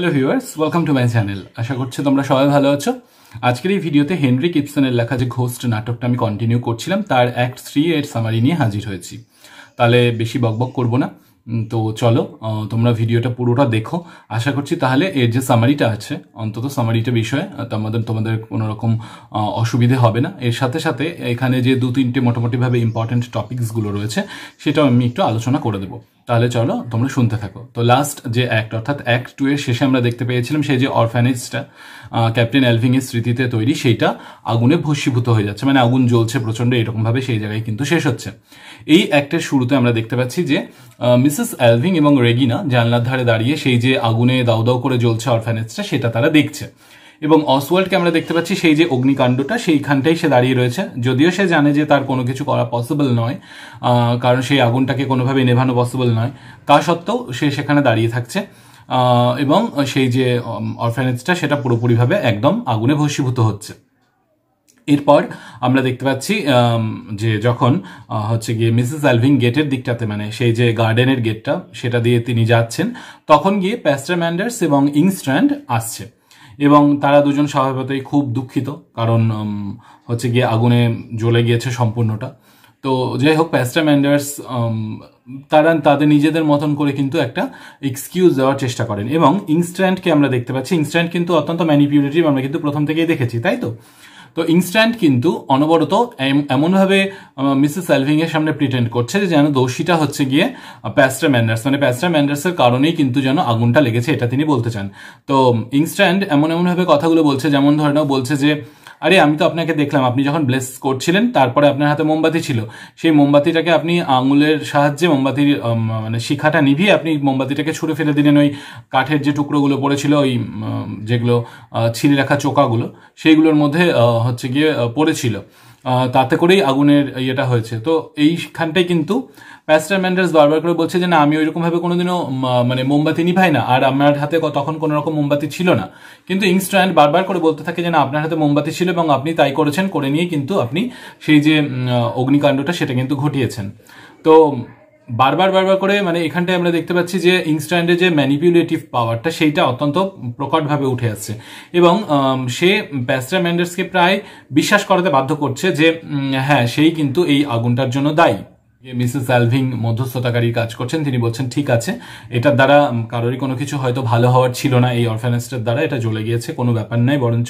Hello viewers welcome to my channel আশা করছি তোমরা সবাই ভালো আছো আজকের এই ভিডিওতে হেনরি কিপসনের লেখা যে ঘোস্ট নাটকটা আমি কন্টিনিউ করছিলাম তার অ্যাক্ট থ্রি এর সামারি নিয়ে হাজির হয়েছি তাহলে বেশি বকবক করব না তো চলো তোমরা ভিডিওটা পুরোটা দেখো আশা করছি তাহলে এর যে সামারিটা আছে অন্তত সামারিটা বিষয়ে তোমাদের তোমাদের কোনো রকম অসুবিধে হবে না এর সাথে সাথে এখানে যে দু তিনটে মোটামুটিভাবে ইম্পর্ট্যান্ট টপিকসগুলো রয়েছে সেটাও আমি একটু আলোচনা করে দেবো তাহলে চলো তোমরা শুনতে থাকো তো লাস্ট যে অ্যাক্ট অর্থাৎ অ্যাক্ট টু এর শেষে আমরা দেখতে পেয়েছিলাম সেই যে অরফ্যানেজটা ক্যাপ্টেন অ্যালভিং এর স্মৃতিতে তৈরি সেইটা আগুনে ভস্মীভূত হয়ে যাচ্ছে মানে আগুন জ্বলছে প্রচণ্ড এরকমভাবে সেই জায়গায় কিন্তু শেষ হচ্ছে এই অ্যাক্টের শুরুতে আমরা দেখতে পাচ্ছি যে মিসেস অ্যালভিং এবং রেগিনা জানলার ধারে দাঁড়িয়ে সেই যে আগুনে দাউ দাউ করে জ্বলছে অরফ্যানেজটা সেটা তারা দেখছে এবং অসওয়াল্ডকে আমরা দেখতে পাচ্ছি সেই যে অগ্নিকাণ্ডটা সেইখানটাই সে দাঁড়িয়ে রয়েছে যদিও সে জানে যে তার কোনো কিছু করা পসিবল নয় কারণ সেই আগুনটাকে কোনোভাবে নেভানো পসিবল নয় তা সত্ত্বেও সে সেখানে দাঁড়িয়ে থাকছে এবং সেই যে অরফানেজটা সেটা পুরোপুরিভাবে একদম আগুনে ভস্মীভূত হচ্ছে এরপর আমরা দেখতে পাচ্ছি যে যখন হচ্ছে গিয়ে মিসেস অ্যালভিং গেটের দিকটাতে মানে সেই যে গার্ডেনের গেটটা সেটা দিয়ে তিনি যাচ্ছেন তখন গিয়ে প্যাস্টার ম্যান্ডার্স এবং ইংস্ট্র্যান্ড আসছে এবং তারা দুজন স্বাভাবিকতাই খুব দুঃখিত কারণ হচ্ছে গিয়ে আগুনে জ্বলে গিয়েছে সম্পূর্ণটা তো যাই হোক ম্যান্ডার্স তারা তাদের নিজেদের মতন করে কিন্তু একটা এক্সকিউজ দেওয়ার চেষ্টা করেন এবং ইনস্ট্যান্টকে আমরা দেখতে পাচ্ছি ইনস্ট্যান্ট কিন্তু অত্যন্ত ম্যানিপুলেটিভ আমরা কিন্তু প্রথম থেকেই দেখেছি তাই তো তো ইনস্ট্যান্ট কিন্তু অনবরত এমনভাবে মিসেস সেলভিংয়ের সামনে প্রিটেন্ড করছে যে যেন দোষীটা হচ্ছে গিয়ে প্যাস্টার ম্যান্ডার্স মানে প্যাস্টার ম্যান্ডার্সের কারণেই কিন্তু যেন আগুনটা লেগেছে এটা তিনি বলতে চান তো ইনস্ট্যান্ট এমন এমনভাবে কথাগুলো বলছে যেমন ধরে নাও বলছে যে আরে আমি তো আপনাকে দেখলাম আপনি যখন ব্লেস করছিলেন তারপরে আপনার হাতে মোমবাতি ছিল সেই মোমবাতিটাকে আপনি আঙুলের সাহায্যে মোমবাতির মানে শিখাটা নিভিয়ে আপনি মোমবাতিটাকে ছুড়ে ফেলে দিলেন ওই কাঠের যে টুকরোগুলো পড়েছিল ওই যেগুলো ছিঁড়ে রাখা চোকাগুলো সেইগুলোর মধ্যে হচ্ছে গিয়ে পড়েছিল তাতে করেই আগুনের ইয়েটা হয়েছে তো এইখানটাই কিন্তু প্যাস্টার ম্যান্ডার্স বারবার করে বলছে যে না আমি ওইরকমভাবে কোনোদিনও মানে মোমবাতি নিভাই না আর আমার হাতে তখন কোনো রকম মোমবাতি ছিল না কিন্তু ইংস্ট্র্যান্ড বারবার করে বলতে থাকে যে না আপনার হাতে মোমবাতি ছিল এবং আপনি তাই করেছেন করে নিয়ে কিন্তু আপনি সেই যে অগ্নিকাণ্ডটা সেটা কিন্তু ঘটিয়েছেন তো বারবার বারবার করে মানে এখানটায় আমরা দেখতে পাচ্ছি যে ইনস্ট্যান্ডে যে ম্যানিপুলেটিভ পাওয়ারটা সেইটা অত্যন্ত প্রকটভাবে উঠে আসছে এবং সে প্যাস্টার ম্যান্ডার্সকে প্রায় বিশ্বাস করাতে বাধ্য করছে যে হ্যাঁ সেই কিন্তু এই আগুনটার জন্য দায়ী যে মিসেস অ্যালভিং মধ্যস্থতাকারী কাজ করছেন তিনি বলছেন ঠিক আছে এটার দ্বারা কারোরই কোনো কিছু হয়তো ভালো হওয়ার ছিল না এই অরফানেস্টের দ্বারা এটা জ্বলে গিয়েছে কোনো ব্যাপার নাই বরঞ্চ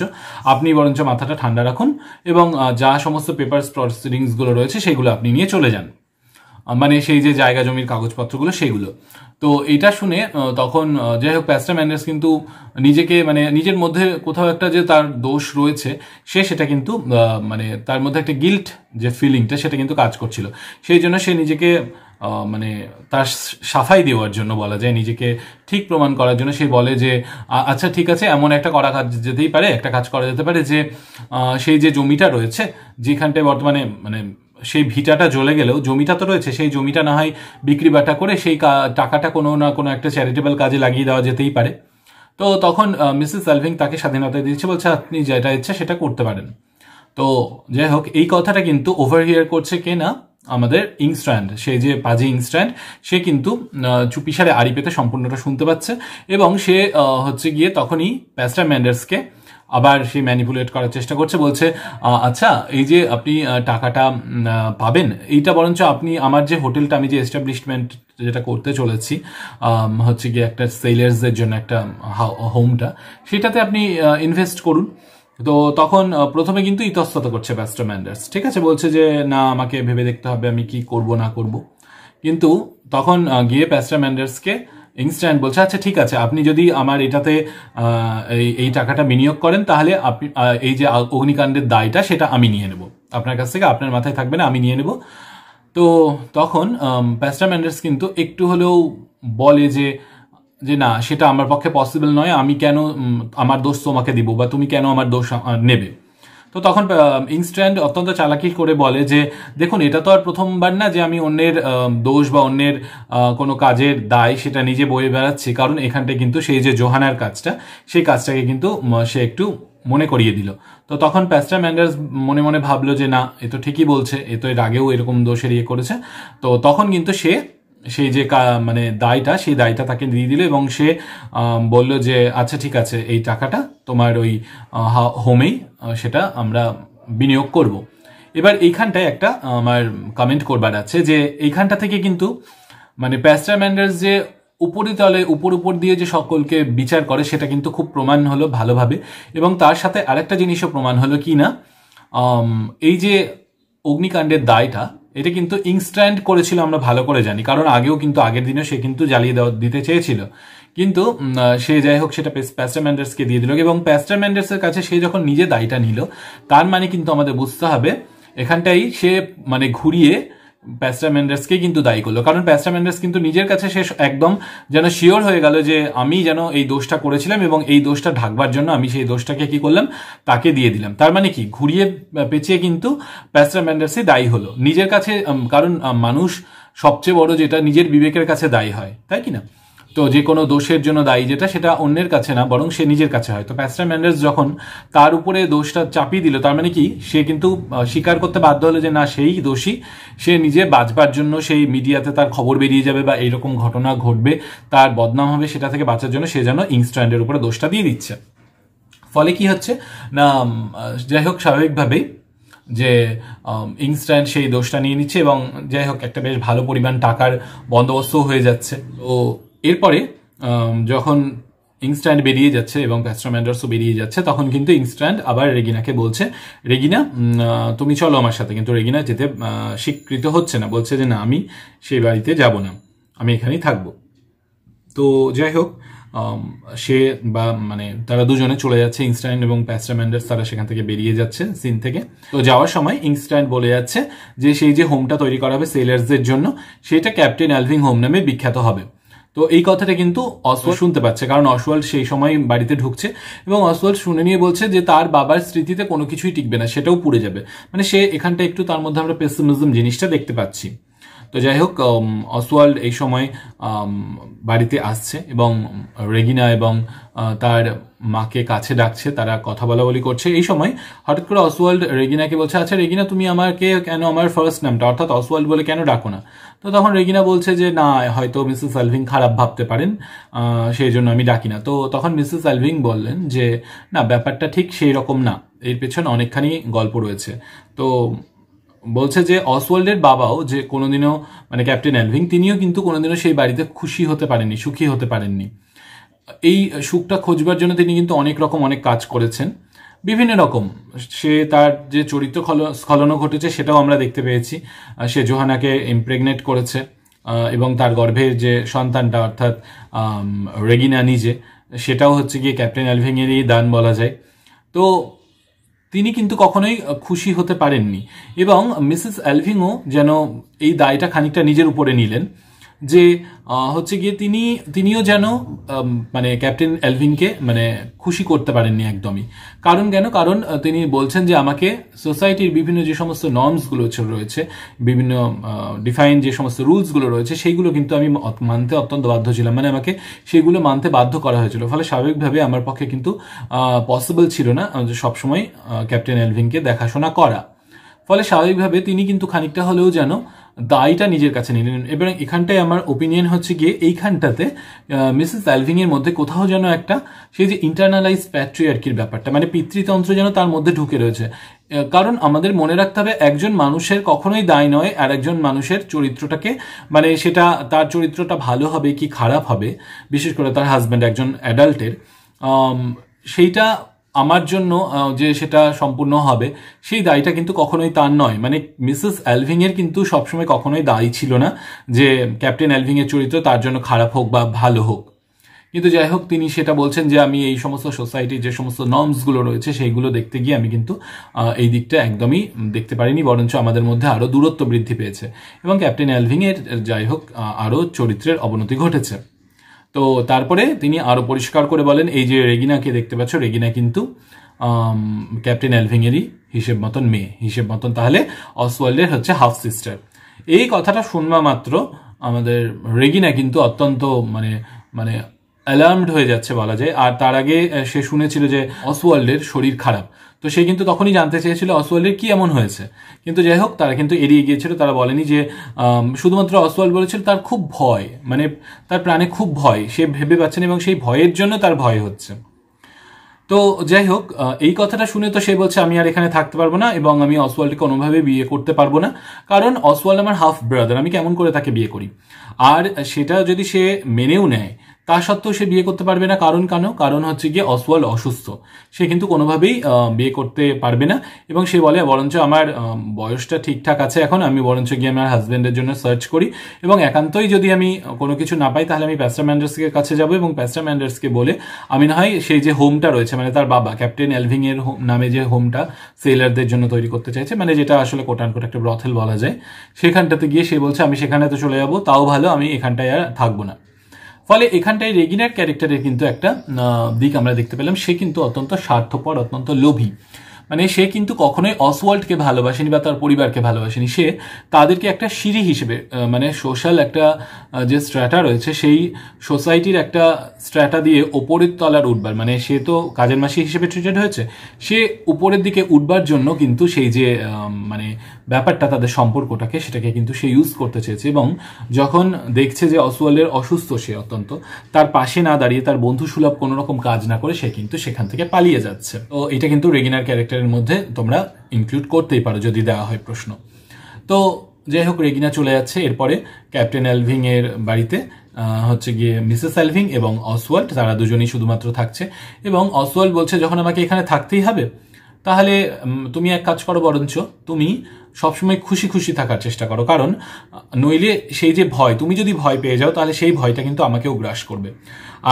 আপনি বরঞ্চ মাথাটা ঠান্ডা রাখুন এবং যা সমস্ত পেপার প্রসিডিংসগুলো রয়েছে সেগুলো আপনি নিয়ে চলে যান মানে সেই যে জায়গা জমির কাগজপত্রগুলো সেগুলো তো এটা শুনে তখন যাই হোক প্যাস্টার ম্যান্ডেস কিন্তু নিজেকে মানে নিজের মধ্যে কোথাও একটা যে তার দোষ রয়েছে সে সেটা কিন্তু মানে তার মধ্যে একটা গিল্ট যে ফিলিংটা সেটা কিন্তু কাজ করছিল সেই জন্য সে নিজেকে মানে তার সাফাই দেওয়ার জন্য বলা যায় নিজেকে ঠিক প্রমাণ করার জন্য সে বলে যে আচ্ছা ঠিক আছে এমন একটা করা কাজ যেতেই পারে একটা কাজ করা যেতে পারে যে সেই যে জমিটা রয়েছে যেখানটায় বর্তমানে মানে সেই ভিটাটা জ্বলে গেলেও জমিটা তো রয়েছে সেই জমিটা না হয় বিক্রি বাটা করে সেই টাকাটা কোনো না কোনো একটা চ্যারিটেবল কাজে লাগিয়ে দেওয়া যেতেই পারে তো তখন মিসেস সালভিং তাকে স্বাধীনতা দিচ্ছে বলছে আপনি যেটা ইচ্ছা সেটা করতে পারেন তো যাই হোক এই কথাটা কিন্তু ওভার হিয়ার করছে কে না আমাদের ইংস্ট্র্যান্ড সে যে পাজি ইংস্ট্র্যান্ড সে কিন্তু চুপিসারে আড়ি পেতে সম্পূর্ণটা শুনতে পাচ্ছে এবং সে হচ্ছে গিয়ে তখনই প্যাস্টার ম্যান্ডার্সকে আবার সেই ম্যানিপুলেট করার চেষ্টা করছে বলছে আচ্ছা এই যে আপনি টাকাটা পাবেন এইটা বরঞ্চ আপনি আমার যে হোটেলটা আমি যে এস্টাবলিশমেন্ট যেটা করতে চলেছি হচ্ছে গিয়ে একটা সেলার্সদের জন্য একটা হোমটা সেটাতে আপনি ইনভেস্ট করুন তো তখন প্রথমে কিন্তু ইতস্তত করছে ব্যাস্টার ম্যান্ডার্স ঠিক আছে বলছে যে না আমাকে ভেবে দেখতে হবে আমি কি করব না করব কিন্তু তখন গিয়ে প্যাস্টার ম্যান্ডার্সকে ইনস্ট্যান্ট বলছে আচ্ছা ঠিক আছে আপনি যদি আমার এটাতে এই টাকাটা বিনিয়োগ করেন তাহলে আপনি এই যে অগ্নিকাণ্ডের দায়টা সেটা আমি নিয়ে নেব আপনার কাছ থেকে আপনার মাথায় থাকবে না আমি নিয়ে নেব তো তখন প্যাস্টার ম্যান্ডার্স কিন্তু একটু হলেও বলে যে যে না সেটা আমার পক্ষে পসিবল নয় আমি কেন আমার দোষ তোমাকে দিব বা তুমি কেন আমার দোষ নেবে তো তখন ইংস্ট্যান্ড অত্যন্ত চালাকি করে বলে যে দেখুন এটা তো আর প্রথমবার না যে আমি অন্যের দোষ বা অন্যের কোনো কাজের দায় সেটা নিজে বয়ে বেড়াচ্ছি কারণ এখানটায় কিন্তু সেই যে জোহানার কাজটা সেই কাজটাকে কিন্তু সে একটু মনে করিয়ে দিল তো তখন প্যাস্টার ম্যান্ডার্স মনে মনে ভাবলো যে না এ তো ঠিকই বলছে এ তো এর আগেও এরকম দোষের ইয়ে করেছে তো তখন কিন্তু সে সেই যে মানে দায়টা সেই দায়টা তাকে দিয়ে দিল এবং সে বলল যে আচ্ছা ঠিক আছে এই টাকাটা তোমার ওই হোমেই সেটা আমরা বিনিয়োগ করব। এবার এইখানটায় একটা আমার কমেন্ট করবার আছে যে এইখানটা থেকে কিন্তু মানে প্যাস্টার ম্যান্ডার্স যে উপরি তলে উপর উপর দিয়ে যে সকলকে বিচার করে সেটা কিন্তু খুব প্রমাণ হলো ভালোভাবে এবং তার সাথে আরেকটা জিনিসও প্রমাণ হলো কি না এই যে অগ্নিকাণ্ডের দায়টা এটা কিন্তু ইনস্ট্যান্ট করেছিল আমরা ভালো করে জানি কারণ আগেও কিন্তু আগের দিনে সে কিন্তু জ্বালিয়ে দেওয়া দিতে চেয়েছিল কিন্তু সে যাই হোক সেটা ম্যান্ডার্সকে দিয়ে দিল এবং ম্যান্ডার্সের কাছে সে যখন নিজে দায়টা নিল তার মানে কিন্তু আমাদের বুঝতে হবে এখানটাই সে মানে ঘুরিয়ে প্যাস্টা মেন্ডার্সকে কিন্তু দায়ী করলো কারণ প্যাস্টা মেন্ডার্স কিন্তু নিজের কাছে শেষ একদম যেন শিওর হয়ে গেল যে আমি যেন এই দোষটা করেছিলাম এবং এই দোষটা ঢাকবার জন্য আমি সেই দোষটাকে কি করলাম তাকে দিয়ে দিলাম তার মানে কি ঘুরিয়ে পেঁচিয়ে কিন্তু প্যাস্টা মেন্ডার্সই দায়ী হলো নিজের কাছে কারণ মানুষ সবচেয়ে বড় যেটা নিজের বিবেকের কাছে দায়ী হয় তাই কি না তো যে কোনো দোষের জন্য দায়ী যেটা সেটা অন্যের কাছে না বরং সে নিজের কাছে হয় তো প্যাস্টার ম্যান্ডেস যখন তার উপরে দোষটা চাপিয়ে দিল তার মানে কি সে কিন্তু স্বীকার করতে বাধ্য হলো যে না সেই দোষী সে নিজে বাঁচবার জন্য সেই মিডিয়াতে তার খবর বেরিয়ে যাবে বা এইরকম ঘটনা ঘটবে তার বদনাম হবে সেটা থেকে বাঁচার জন্য সে যেন ইংস্ট্যান্ডের উপরে দোষটা দিয়ে দিচ্ছে ফলে কি হচ্ছে না যাই হোক স্বাভাবিকভাবেই যে ইনস্ট্যান্ট সেই দোষটা নিয়ে নিচ্ছে এবং যাই হোক একটা বেশ ভালো পরিমাণ টাকার বন্দোবস্ত হয়ে যাচ্ছে ও এরপরে যখন ইংস্ট্যান্ড বেরিয়ে যাচ্ছে এবং প্যাস্ট্রোম্যান্ডার্সও বেরিয়ে যাচ্ছে তখন কিন্তু ইংস্ট্যান্ড আবার রেগিনাকে বলছে রেগিনা তুমি চলো আমার সাথে কিন্তু রেগিনা যেতে স্বীকৃত হচ্ছে না বলছে যে না আমি সেই বাড়িতে যাব না আমি এখানেই থাকবো তো যাই হোক সে বা মানে তারা দুজনে চলে যাচ্ছে ইনস্ট্যান্ড এবং প্যাস্ট্রাম্যান্ডার্স তারা সেখান থেকে বেরিয়ে যাচ্ছে সিন থেকে তো যাওয়ার সময় ইনস্ট্যান্ট বলে যাচ্ছে যে সেই যে হোমটা তৈরি করা হবে সেলার্সদের জন্য সেটা ক্যাপ্টেন অ্যালভিং হোম নামে বিখ্যাত হবে তো এই কথাটা কিন্তু অসওয়াল শুনতে পাচ্ছে কারণ অসওয়াল সেই সময় বাড়িতে ঢুকছে এবং অসওয়াল শুনে নিয়ে বলছে যে তার বাবার স্মৃতিতে কোনো কিছুই টিকবে না সেটাও পুড়ে যাবে মানে সে এখানটা একটু তার মধ্যে আমরা পেসিমিজম জিনিসটা দেখতে পাচ্ছি তো যাই হোক অসওয়াল্ড এই সময় বাড়িতে আসছে এবং রেগিনা এবং তার মাকে কাছে ডাকছে তারা কথা বলা বলি করছে এই সময় হঠাৎ করে অসওয়াল্ড রেগিনাকে বলছে আচ্ছা রেগিনা তুমি আমাকে কেন আমার ফার্স্ট নামটা অর্থাৎ অসওয়াল্ড বলে কেন ডাকো না তো তখন রেগিনা বলছে যে না হয়তো মিসেস অ্যালভিং খারাপ ভাবতে পারেন সেই জন্য আমি ডাকি না তো তখন মিসেস অ্যালভিং বললেন যে না ব্যাপারটা ঠিক সেই রকম না এর পেছনে অনেকখানি গল্প রয়েছে তো বলছে যে অসওয়াল্ডের বাবাও যে কোনোদিনও মানে ক্যাপ্টেন এলভিং তিনিও কিন্তু কোনোদিনও সেই বাড়িতে খুশি হতে পারেননি সুখী হতে পারেননি এই সুখটা খোঁজবার জন্য তিনি কিন্তু অনেক রকম অনেক কাজ করেছেন বিভিন্ন রকম সে তার যে চরিত্র স্খলন ঘটেছে সেটাও আমরা দেখতে পেয়েছি সে জোহানাকে ইমপ্রেগনেট করেছে এবং তার গর্ভের যে সন্তানটা অর্থাৎ রেগিনা নিজে সেটাও হচ্ছে গিয়ে ক্যাপ্টেন অ্যালভিংয়েরই দান বলা যায় তো তিনি কিন্তু কখনোই খুশি হতে পারেননি এবং মিসেস অ্যালভিংও যেন এই দায়টা খানিকটা নিজের উপরে নিলেন যে হচ্ছে গিয়ে তিনি তিনিও যেন মানে ক্যাপ্টেন এলভিনকে মানে খুশি করতে পারেননি একদমই কারণ কেন কারণ তিনি বলছেন যে আমাকে সোসাইটির বিভিন্ন যে সমস্ত নর্মসগুলো রয়েছে বিভিন্ন ডিফাইন যে সমস্ত রুলসগুলো রয়েছে সেইগুলো কিন্তু আমি মানতে অত্যন্ত বাধ্য ছিলাম মানে আমাকে সেগুলো মানতে বাধ্য করা হয়েছিল ফলে স্বাভাবিকভাবে আমার পক্ষে কিন্তু পসিবল ছিল না সবসময় ক্যাপ্টেন এলভিনকে দেখাশোনা করা ফলে স্বাভাবিকভাবে তিনি কিন্তু খানিকটা হলেও যেন দায়টা নিজের কাছে নিলেন এবং এখানটায় আমার ওপিনিয়ন হচ্ছে গিয়ে এইখানটাতে মিসেস অ্যালভিংয়ের মধ্যে কোথাও যেন একটা সেই যে ইন্টারনালাইজ প্যাট্রিয়ার্কির ব্যাপারটা মানে পিতৃতন্ত্র যেন তার মধ্যে ঢুকে রয়েছে কারণ আমাদের মনে রাখতে হবে একজন মানুষের কখনোই দায় নয় আর একজন মানুষের চরিত্রটাকে মানে সেটা তার চরিত্রটা ভালো হবে কি খারাপ হবে বিশেষ করে তার হাজব্যান্ড একজন অ্যাডাল্টের সেইটা আমার জন্য যে সেটা সম্পূর্ণ হবে সেই দায়টা কিন্তু কখনোই তার নয় মানে মিসেস অ্যালভিংয়ের কিন্তু সবসময় কখনোই দায়ী ছিল না যে ক্যাপ্টেন অ্যালভিংয়ের চরিত্র তার জন্য খারাপ হোক বা ভালো হোক কিন্তু যাই হোক তিনি সেটা বলছেন যে আমি এই সমস্ত সোসাইটির যে সমস্ত নর্মসগুলো রয়েছে সেইগুলো দেখতে গিয়ে আমি কিন্তু এই দিকটা একদমই দেখতে পারিনি বরঞ্চ আমাদের মধ্যে আরও দূরত্ব বৃদ্ধি পেয়েছে এবং ক্যাপ্টেন অ্যালভিংয়ের যাই হোক আরও চরিত্রের অবনতি ঘটেছে তো তারপরে তিনি আরও পরিষ্কার করে বলেন এই যে রেগিনাকে দেখতে পাচ্ছ রেগিনা কিন্তু ক্যাপ্টেন অ্যালভিংয়েরই হিসেব মতন মেয়ে হিসেব মতন তাহলে অসওয়াল্ডের হচ্ছে হাফ সিস্টার এই কথাটা শুনবা মাত্র আমাদের রেগিনা কিন্তু অত্যন্ত মানে মানে অ্যালার্মড হয়ে যাচ্ছে বলা যায় আর তার আগে সে শুনেছিল যে অসওয়াল্ডের শরীর খারাপ তো সে কিন্তু তখনই জানতে চেয়েছিল অসওয়ালের কি এমন হয়েছে কিন্তু যাই হোক তারা কিন্তু এড়িয়ে গিয়েছিল তারা বলেনি যে শুধুমাত্র অসওয়াল বলেছিল তার খুব ভয় মানে তার প্রাণে খুব ভয় সে ভেবে পাচ্ছেন এবং সেই ভয়ের জন্য তার ভয় হচ্ছে তো যাই হোক এই কথাটা শুনে তো সে বলছে আমি আর এখানে থাকতে পারবো না এবং আমি অসওয়ালকে কোনোভাবে বিয়ে করতে পারবো না কারণ অসওয়াল আমার হাফ ব্রাদার আমি কেমন করে তাকে বিয়ে করি আর সেটা যদি সে মেনেও নেয় তা সত্ত্বেও সে বিয়ে করতে পারবে না কারণ কেন কারণ হচ্ছে গিয়ে অসওয়াল অসুস্থ সে কিন্তু কোনোভাবেই বিয়ে করতে পারবে না এবং সে বলে বরঞ্চ আমার বয়সটা ঠিকঠাক আছে এখন আমি বরঞ্চ গিয়ে আমার হাজব্যান্ডের জন্য সার্চ করি এবং একান্তই যদি আমি কোনো কিছু না পাই তাহলে আমি প্যাস্টার ম্যান্ডার্সের কাছে যাব এবং প্যাস্টার ম্যান্ডার্সকে বলে আমি না হয় সেই যে হোমটা রয়েছে মানে তার বাবা ক্যাপ্টেন এলভিংয়ের নামে যে হোমটা সেলারদের জন্য তৈরি করতে চাইছে মানে যেটা আসলে কোটান কোট একটা ব্রথেল বলা যায় সেখানটাতে গিয়ে সে বলছে আমি সেখানে তো চলে যাবো তাও ভালো আমি এখানটায় আর থাকবো না ফলে এখানটায় রেগিনার ক্যারেক্টারের কিন্তু একটা দিক আমরা দেখতে পেলাম সে কিন্তু অত্যন্ত স্বার্থপর অত্যন্ত লোভী মানে সে কিন্তু কখনোই অসওয়াল্ডকে ভালোবাসেনি বা তার পরিবারকে ভালোবাসেনি সে তাদেরকে একটা সিঁড়ি হিসেবে মানে সোশ্যাল একটা যে স্ট্র্যাটা রয়েছে সেই সোসাইটির একটা স্ট্র্যাটা দিয়ে ওপরের তলার উঠবার মানে সে তো কাজের মাসি হিসেবে ট্রিটেড হয়েছে সে উপরের দিকে উঠবার জন্য কিন্তু সেই যে মানে ব্যাপারটা তাদের সম্পর্কটাকে সেটাকে কিন্তু সে ইউজ করতে চেয়েছে এবং যখন দেখছে যে অসওয়ালের অসুস্থ সে অত্যন্ত তার পাশে না দাঁড়িয়ে তার বন্ধু সুলভ কোনো রকম কাজ না করে সে কিন্তু সেখান থেকে পালিয়ে যাচ্ছে তো এটা কিন্তু রেগিনার ক্যারেক্টারের মধ্যে তোমরা ইনক্লুড করতেই পারো যদি দেওয়া হয় প্রশ্ন তো যাই হোক রেগিনা চলে যাচ্ছে এরপরে ক্যাপ্টেন অ্যালভিং এর বাড়িতে হচ্ছে গিয়ে মিসেস অ্যালভিং এবং অসওয়াল্ড তারা দুজনেই শুধুমাত্র থাকছে এবং অসওয়াল্ড বলছে যখন আমাকে এখানে থাকতেই হবে তাহলে তুমি এক কাজ করো বরঞ্চ তুমি সবসময় খুশি খুশি থাকার চেষ্টা করো কারণ নইলে সেই যে ভয় তুমি যদি ভয় পেয়ে যাও তাহলে সেই ভয়টা কিন্তু আমাকেও গ্রাস করবে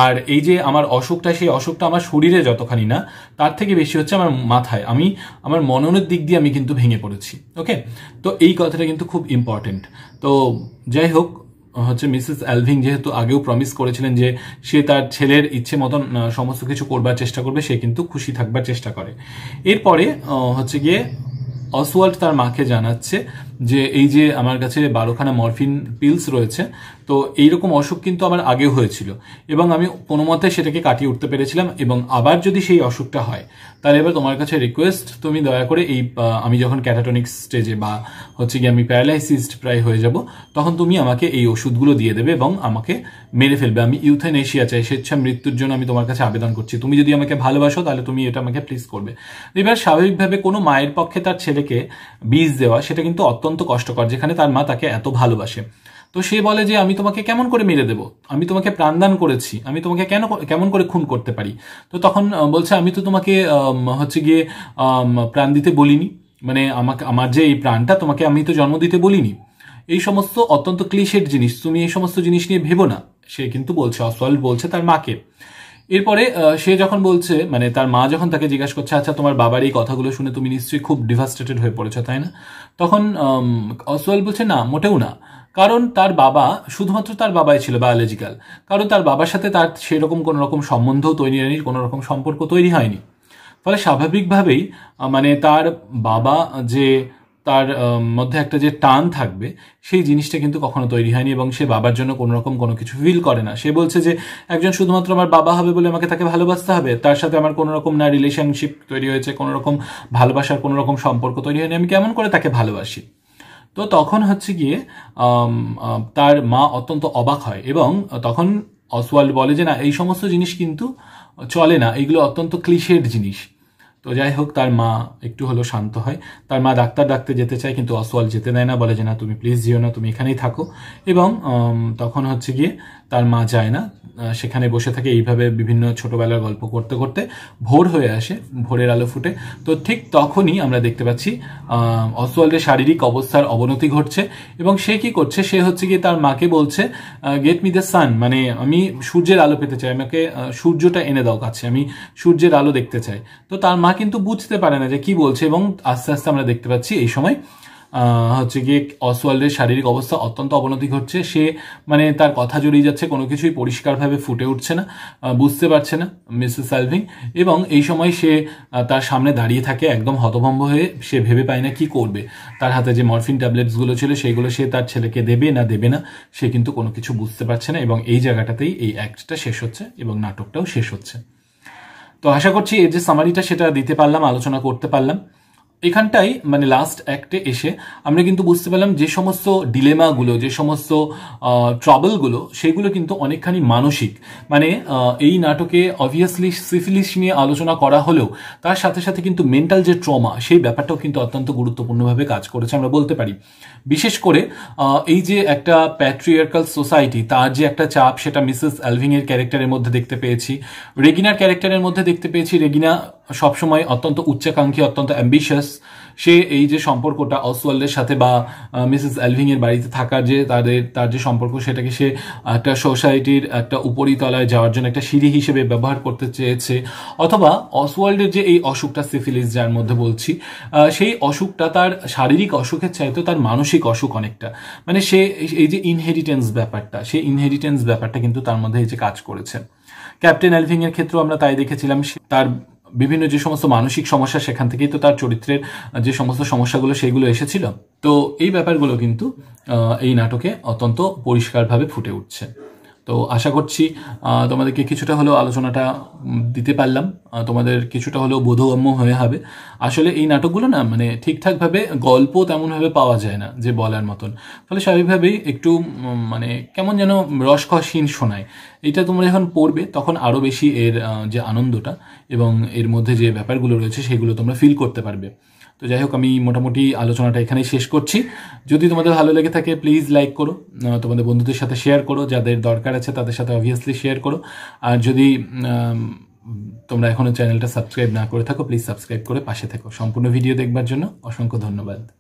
আর এই যে আমার অসুখটা সেই অসুখটা আমার শরীরে যতখানি না তার থেকে বেশি হচ্ছে আমার মাথায় আমি আমার মননের দিক দিয়ে আমি কিন্তু ভেঙে পড়েছি ওকে তো এই কথাটা কিন্তু খুব ইম্পর্টেন্ট তো যাই হোক হচ্ছে মিসেস অ্যালভিং যেহেতু আগেও প্রমিস করেছিলেন যে সে তার ছেলের ইচ্ছে মতন সমস্ত কিছু করবার চেষ্টা করবে সে কিন্তু খুশি থাকবার চেষ্টা করে এরপরে হচ্ছে গিয়ে অসওয়াল্ড তার মাকে জানাচ্ছে যে এই যে আমার কাছে বারোখানা মরফিন পিলস রয়েছে তো এইরকম অসুখ কিন্তু আমার আগেও হয়েছিল এবং আমি কোনো মতে সেটাকে কাটিয়ে উঠতে পেরেছিলাম এবং আবার যদি সেই অসুখটা হয় তাহলে এবার তোমার কাছে রিকোয়েস্ট তুমি দয়া করে এই আমি যখন ক্যাটাটনিক স্টেজে বা হচ্ছে গিয়ে আমি প্যারালাইসিসড প্রায় হয়ে যাব তখন তুমি আমাকে এই ওষুধগুলো দিয়ে দেবে এবং আমাকে মেরে ফেলবে আমি এশিয়া চাই স্বেচ্ছা মৃত্যুর জন্য আমি তোমার কাছে আবেদন করছি তুমি যদি আমাকে ভালোবাসো তাহলে তুমি এটা আমাকে প্লিজ করবে এবার স্বাভাবিকভাবে কোনো মায়ের পক্ষে তার ছেলেকে বীজ দেওয়া সেটা কিন্তু অত অত্যন্ত কষ্টকর যেখানে তার মা তাকে এত ভালোবাসে তো সে বলে যে আমি তোমাকে কেমন করে মেরে দেব আমি তোমাকে প্রাণদান করেছি আমি তোমাকে কেন কেমন করে খুন করতে পারি তো তখন বলছে আমি তো তোমাকে হচ্ছে গিয়ে প্রাণ দিতে বলিনি মানে আমাকে আমার যে এই প্রাণটা তোমাকে আমি তো জন্ম দিতে বলিনি এই সমস্ত অত্যন্ত ক্লিশের জিনিস তুমি এই সমস্ত জিনিস নিয়ে ভেবো না সে কিন্তু বলছে অসল বলছে তার মাকে এরপরে সে যখন বলছে মানে তার মা যখন তাকে জিজ্ঞাসা করছে আচ্ছা তোমার বাবার এই কথাগুলো শুনে তুমি নিশ্চয়ই খুব ডিভাস্টেটেড হয়ে পড়েছো তাই না তখন অসওয়াল বলছে না মোটেও না কারণ তার বাবা শুধুমাত্র তার বাবাই ছিল বায়োলজিক্যাল কারণ তার বাবার সাথে তার সেরকম কোনো রকম সম্বন্ধ তৈরি হয়নি কোনো রকম সম্পর্ক তৈরি হয়নি ফলে স্বাভাবিকভাবেই মানে তার বাবা যে তার মধ্যে একটা যে টান থাকবে সেই জিনিসটা কিন্তু কখনো তৈরি হয়নি এবং সে বাবার জন্য কোনো রকম কোনো কিছু ফিল করে না সে বলছে যে একজন শুধুমাত্র আমার বাবা হবে বলে আমাকে তাকে ভালোবাসতে হবে তার সাথে আমার কোনো রকম না রিলেশনশিপ তৈরি হয়েছে কোনো রকম ভালোবাসার কোনো রকম সম্পর্ক তৈরি হয়নি আমি কেমন করে তাকে ভালোবাসি তো তখন হচ্ছে গিয়ে তার মা অত্যন্ত অবাক হয় এবং তখন অসওয়াল্ড বলে যে না এই সমস্ত জিনিস কিন্তু চলে না এগুলো অত্যন্ত ক্লিশেড জিনিস তো যাই হোক তার মা একটু হলেও শান্ত হয় তার মা ডাক্তার ডাকতে যেতে চায় কিন্তু অসওয়াল যেতে দেয় না বলে যে না তুমি প্লিজ যেও না তুমি এখানেই থাকো এবং তখন হচ্ছে গিয়ে তার মা যায় না সেখানে বসে থাকে এইভাবে বিভিন্ন ছোটোবেলার গল্প করতে করতে ভোর হয়ে আসে ভোরের আলো ফুটে তো ঠিক তখনই আমরা দেখতে পাচ্ছি অসওয়ালের শারীরিক অবস্থার অবনতি ঘটছে এবং সে কি করছে সে হচ্ছে গিয়ে তার মাকে বলছে গেট মি দ্য সান মানে আমি সূর্যের আলো পেতে চাই আমাকে সূর্যটা এনে দাও কাছে আমি সূর্যের আলো দেখতে চাই তো তার মা কিন্তু বুঝতে পারে না যে কি বলছে এবং আস্তে আস্তে আমরা দেখতে পাচ্ছি এই সময় হচ্ছে গিয়ে অসওয়াল্ডের শারীরিক অবস্থা অত্যন্ত অবনতি ঘটছে সে মানে তার কথা জড়িয়ে যাচ্ছে কোনো কিছুই পরিষ্কারভাবে ফুটে উঠছে না বুঝতে পারছে না মিসেস সালভিং এবং এই সময় সে তার সামনে দাঁড়িয়ে থাকে একদম হতভম্ব হয়ে সে ভেবে পায় না কি করবে তার হাতে যে মরফিন ট্যাবলেটসগুলো ছিল সেগুলো সে তার ছেলেকে দেবে না দেবে না সে কিন্তু কোনো কিছু বুঝতে পারছে না এবং এই জায়গাটাতেই এই অ্যাক্টটা শেষ হচ্ছে এবং নাটকটাও শেষ হচ্ছে তো আশা করছি এর যে সামারিটা সেটা দিতে পারলাম আলোচনা করতে পারলাম এখানটাই মানে লাস্ট অ্যাক্টে এসে আমরা কিন্তু বুঝতে পারলাম যে সমস্ত ডিলেমাগুলো যে সমস্ত ট্রাবলগুলো সেগুলো কিন্তু অনেকখানি মানসিক মানে এই নাটকে অবভিয়াসলি সিফিলিস নিয়ে আলোচনা করা হলেও তার সাথে সাথে কিন্তু মেন্টাল যে ট্রমা সেই ব্যাপারটাও কিন্তু অত্যন্ত গুরুত্বপূর্ণভাবে কাজ করেছে আমরা বলতে পারি বিশেষ করে এই যে একটা প্যাট্রিয়ার্কাল সোসাইটি তার যে একটা চাপ সেটা মিসেস অ্যালভিংয়ের ক্যারেক্টারের মধ্যে দেখতে পেয়েছি রেগিনার ক্যারেক্টারের মধ্যে দেখতে পেয়েছি রেগিনা সবসময় অত্যন্ত উচ্চাকাঙ্ক্ষী অত্যন্ত অ্যাম্বিশাস সে এই যে সম্পর্কটা অসওয়ালদের সাথে বা মিসেস এর বাড়িতে থাকার যে তাদের তার যে সম্পর্ক সেটাকে সে একটা সোসাইটির একটা উপরিতলায় যাওয়ার জন্য একটা সিঁড়ি হিসেবে ব্যবহার করতে চেয়েছে অথবা অসওয়ার্ল্ডের যে এই অসুখটা সিফিলিস যার মধ্যে বলছি সেই অসুখটা তার শারীরিক অসুখের চাইতে তার মানসিক অসুখ অনেকটা মানে সে এই যে ইনহেরিটেন্স ব্যাপারটা সেই ইনহেরিটেন্স ব্যাপারটা কিন্তু তার মধ্যে এই যে কাজ করেছে ক্যাপ্টেন এলভিংয়ের ক্ষেত্রেও আমরা তাই দেখেছিলাম তার বিভিন্ন যে সমস্ত মানসিক সমস্যা সেখান থেকেই তো তার চরিত্রের যে সমস্ত সমস্যাগুলো সেইগুলো এসেছিল তো এই ব্যাপারগুলো কিন্তু এই নাটকে অত্যন্ত পরিষ্কারভাবে ফুটে উঠছে তো আশা করছি তোমাদেরকে কিছুটা হলেও আলোচনাটা দিতে পারলাম তোমাদের কিছুটা হলেও বোধগম্য হয়ে হবে আসলে এই নাটকগুলো না মানে ঠিকঠাকভাবে গল্প তেমনভাবে পাওয়া যায় না যে বলার মতন ফলে স্বাভাবিকভাবেই একটু মানে কেমন যেন রসকসহীন শোনায় এটা তোমরা যখন পড়বে তখন আরও বেশি এর যে আনন্দটা এবং এর মধ্যে যে ব্যাপারগুলো রয়েছে সেগুলো তোমরা ফিল করতে পারবে তো যাই হোক আমি মোটামুটি আলোচনাটা এখানেই শেষ করছি যদি তোমাদের ভালো লেগে থাকে প্লিজ লাইক করো তোমাদের বন্ধুদের সাথে শেয়ার করো যাদের দরকার আছে তাদের সাথে অবভিয়াসলি শেয়ার করো আর যদি তোমরা এখনও চ্যানেলটা সাবস্ক্রাইব না করে থাকো প্লিজ সাবস্ক্রাইব করে পাশে থেকো সম্পূর্ণ ভিডিও দেখবার জন্য অসংখ্য ধন্যবাদ